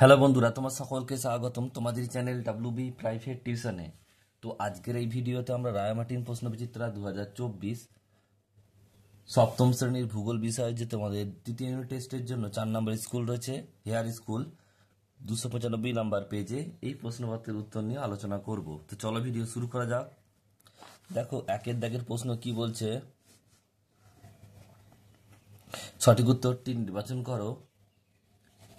hello বন্ধুরা তোমার সকলকে স্বাগতম তোমাদের চ্যানেল ডাব্লু বি প্রাইভেট টিউশনে তো আজকের এই ভিডিওতে আমরা রায়ামাটিন প্রশ্নবিচিত্রা দু হাজার চব্বিশ সপ্তম শ্রেণীর ভূগোল বিষয়ে যে তোমাদের দ্বিতীয় ইউনিট টেস্টের জন্য চার নম্বর স্কুল রয়েছে হেয়ার স্কুল দুশো পঁচানব্বই নাম্বার পেজে এই প্রশ্নপত্রের উত্তর নিয়ে আলোচনা করব তো চলো ভিডিও শুরু করা যাক দেখো একের দাগের প্রশ্ন কি বলছে সঠিক উত্তরটি নির্বাচন করো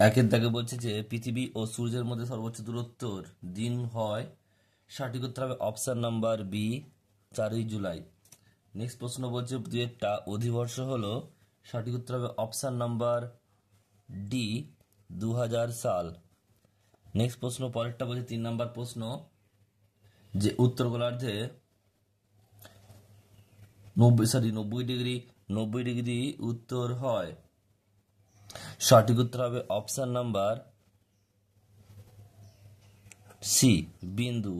একের দাগে বলছে যে পৃথিবী ও সূর্যের মধ্যে সর্বোচ্চ দূরত্বর দিন হয় সঠিক উত্তর হবে অপশান নাম্বার বি চারই জুলাই নেক্সট প্রশ্ন বলছে দুয়েরটা অধিবর্ষ হল সঠিক উত্তর হবে অপশান নাম্বার ডি দু সাল নেক্সট প্রশ্ন পরেরটা বলছে তিন নাম্বার প্রশ্ন যে উত্তর গোলার্ধে নব্বই সরি নব্বই ডিগ্রি নব্বই ডিগ্রি উত্তর হয় সঠিক উত্তর হবে অপশান নাম্বার সি বিন্দু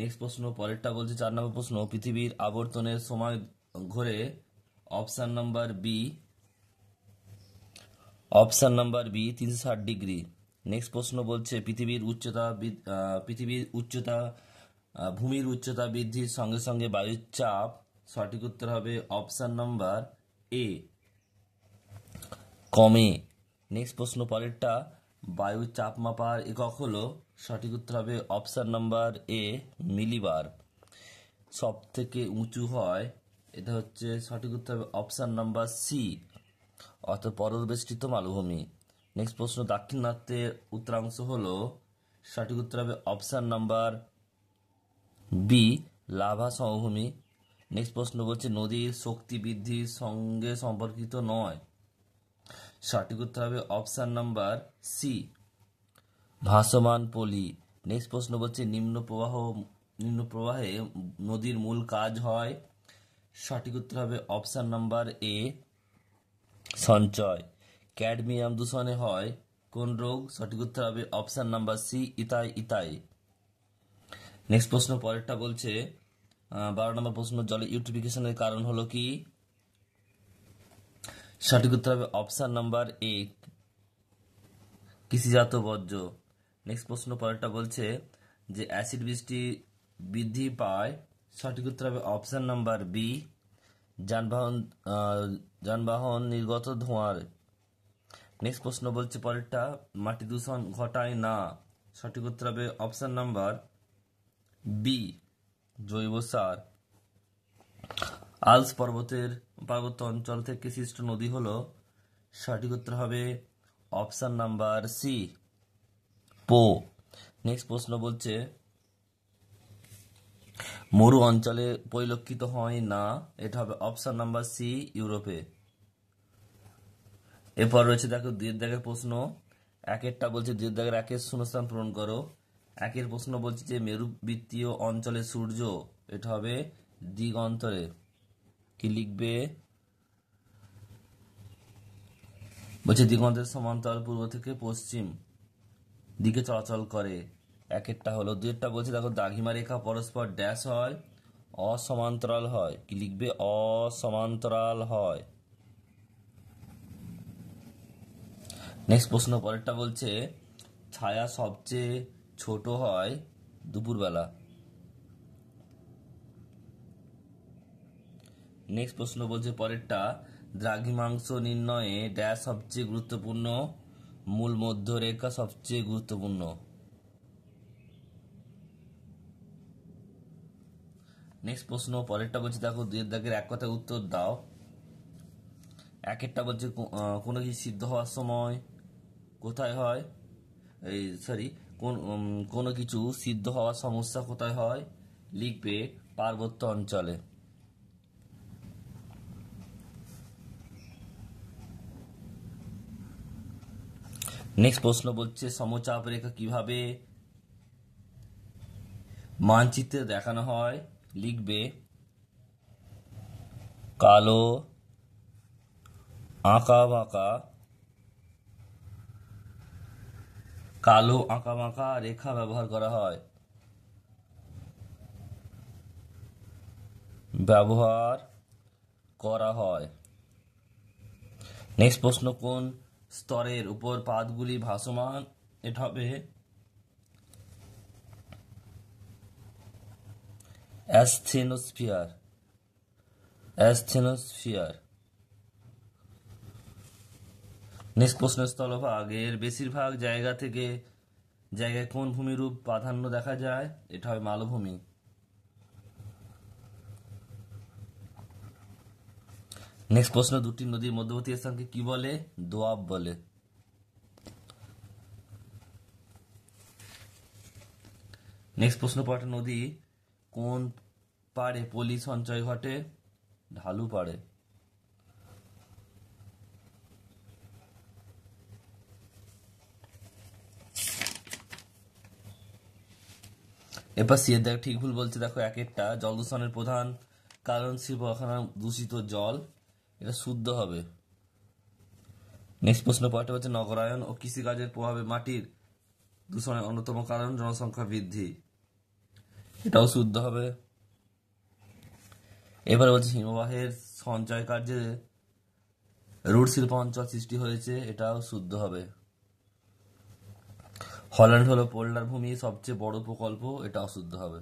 নেক্সট প্রশ্ন পরেরটা বলছে চার নম্বর প্রশ্ন পৃথিবীর আবর্তনের সময় ঘরে option number B option number B তিনশো ষাট ডিগ্রি নেক্সট প্রশ্ন বলছে পৃথিবীর উচ্চতা পৃথিবীর উচ্চতা ভূমির উচ্চতা বৃদ্ধির সঙ্গে সঙ্গে বায়ুর চাপ সঠিক উত্তর হবে অপশান নাম্বার এ কমে নেক্সট প্রশ্ন পরেরটা বায়ুর চাপ মাপার একক হলো সঠিক উত্তর হবে অপশান নাম্বার এ মিলিবার সব থেকে উঁচু হয় এটা হচ্ছে সঠিক উত্তর হবে অপশান নাম্বার সি অর্থাৎ পরবেষ্টিত মালভূমি নেক্সট প্রশ্ন দাক্ষিণাত্যে উত্তরাংশ হল সঠিক উত্তর হবে অপশান নাম্বার বি লাভা সমভূমি নেক্সট প্রশ্ন বলছে নদীর শক্তি বৃদ্ধির সঙ্গে সম্পর্কিত নয় সঠিক উত্তর হবে অপশান নাম্বার সি ভাসমান পলি নেক্সট প্রশ্ন বলছে নিম্ন প্রবাহ নিম্ন প্রবাহে নদীর মূল কাজ হয় সঠিক উত্তর হবে অপশান নাম্বার এ সঞ্চয় ক্যাডমিয়াম দূষণে হয় কোন রোগ সঠিক উত্তর হবে option number C itai itai next প্রশ্ন পরেরটা বলছে বারো নম্বর প্রশ্ন জলে ইউটিফিকেশনের কারণ হলো কি সঠিক উত্তর হবে অপশান নাম্বার এ কৃষিজাত বর্জ্য নেক্সট প্রশ্ন পরেরটা বলছে যে অ্যাসিড বৃষ্টি বৃদ্ধি পায় সঠিক উত্তর হবে অপশান নাম্বার বি যানবাহন যানবাহন নির্গত ধোঁয়ার নেক্সট প্রশ্ন বলছে পরেরটা মাটি দূষণ ঘটায় না সঠিক উত্তর হবে অপশান নাম্বার বি জৈব সার আলস পর্বতের পার্বত্য অঞ্চল থেকে সৃষ্ট নদী হল সঠিক উত্তর হবে option number C Po next প্রশ্ন বলছে মরু অঞ্চলে পরিলক্ষিত হয় না এটা হবে অপশান নাম্বার সি ইউরোপে এরপর রয়েছে দেখো দুয়ের দাগের প্রশ্ন একেরটা বলছে দুয়ের দাগের একের শূন্যস্থান পূরণ করো একের প্রশ্ন বলছে যে মেরু বৃত্তীয় অঞ্চলে সূর্য এটা হবে দিগ অন্তরে কি লিখবে বলছে দিগন্তের সমান্তরাল পূর্ব থেকে পশ্চিম দিকে চলাচল করে এক একটা হলো দু একটা বলছে দেখো দাঘিমা রেখা পরস্পর ড্যাশ হয় অসমান্তরাল হয় কি লিখবে অসমান্তরাল হয় নেক্সট প্রশ্ন পরেরটা বলছে ছায়া সবচেয়ে ছোট হয় দুপুরবেলা নেক্সট প্রশ্ন বলছে পরেরটা দ্রাঘিমাংশ নির্ণয়ে ড্যাশ সবচেয়ে গুরুত্বপূর্ণ মূল মধ্যরেখা সবচেয়ে গুরুত্বপূর্ণ নেক্সট প্রশ্ন পরেরটা বলছে দেখো দুয়ের দাগের এক কথায় উত্তর দাও একেরটা বলছে কোনো কিছু সিদ্ধ হওয়ার সময় কোথায় হয় এই সরি কোন কোনো কিছু সিদ্ধ হওয়ার সমস্যা কোথায় হয় লিখবে পার্বত্য অঞ্চলে নেক্সট প্রশ্ন বলছে সমচাপ রেখা কিভাবে মানচিত্রে দেখানো হয় লিখবে কালো আঁকা বাঁকা কালো আঁকা বাঁকা রেখা ব্যবহার করা হয় ব্যবহার করা হয় নেক্সট প্রশ্ন কোন স্তরের উপর পাদগুলি ভাসমান এটা হবে অ্যাস্থেনোস্ফিয়ার অ্যাস্থেনোস্ফিয়ার নেক্সট প্রশ্ন স্থলভাগের বেশিরভাগ জায়গা থেকে জায়গায় কোন ভূমিরূপ প্রাধান্য দেখা যায় এটা হয় মালভূমি নেক্সট প্রশ্ন দুটি নদীর মধ্যবর্তী স্থানকে কি বলে দোয়াব বলে নেক্সট প্রশ্ন পাটা নদী কোন পাড়ে পলি সঞ্চয় ঘটে ঢালু পাড়ে এবার সিয়ের দেখ ঠিক ভুল বলছে দেখো এক একটা জল দূষণের প্রধান কারণ শিল্প দূষিত জল এটা শুদ্ধ হবে নেক্সট প্রশ্ন পয়েন্ট হচ্ছে নগরায়ন ও কৃষিকাজের প্রভাবে মাটির দূষণের অন্যতম কারণ জনসংখ্যা বৃদ্ধি এটাও শুদ্ধ হবে এবার বলছে হিমবাহের সঞ্চয় কার্যে রুট শিল্প অঞ্চল সৃষ্টি হয়েছে এটাও শুদ্ধ হবে হল্যান্ড হলো পোল্ডার ভূমি সবচেয়ে বড় প্রকল্প এটা অশুদ্ধ হবে